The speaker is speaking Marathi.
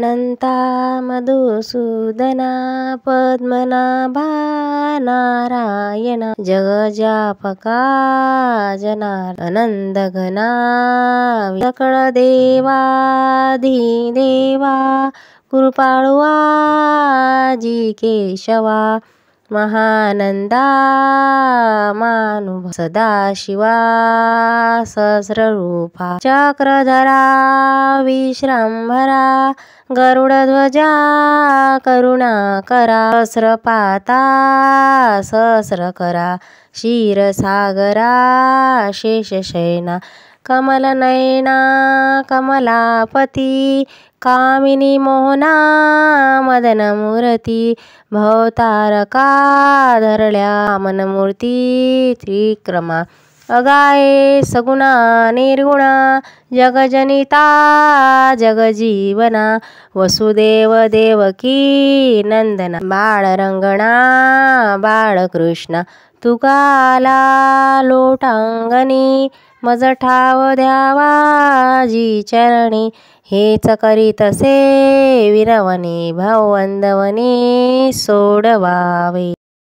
अनंता मधुसूदना पद्मनाभा नारायणा जगजापका जनानन्दघना सकलदेवाधिदेवा कृपाळुवा जी केशवा महानंदा सदा सदाशिवा सहस्ररूपा चक्रधरा विश्राम्भरा गरुडध्वजा पाता सहस्र करा क्षीरसागरा शेषशयना कमलनयना कमलापती कामिनी मोहना मदनमूर्ती भवतारका धरल्या मनमूर्ती त्रिक्रमा अगाये सगुणा निर्गुणा जगजनिता जगजीवना वसुदेव देवकी नंदना रंगणा बाळकृष्णा तुकाला लोटांगणी मज ठाव द्यावा जी चरणी हेच करीतसे विरवणे वंदवणी सोडवावे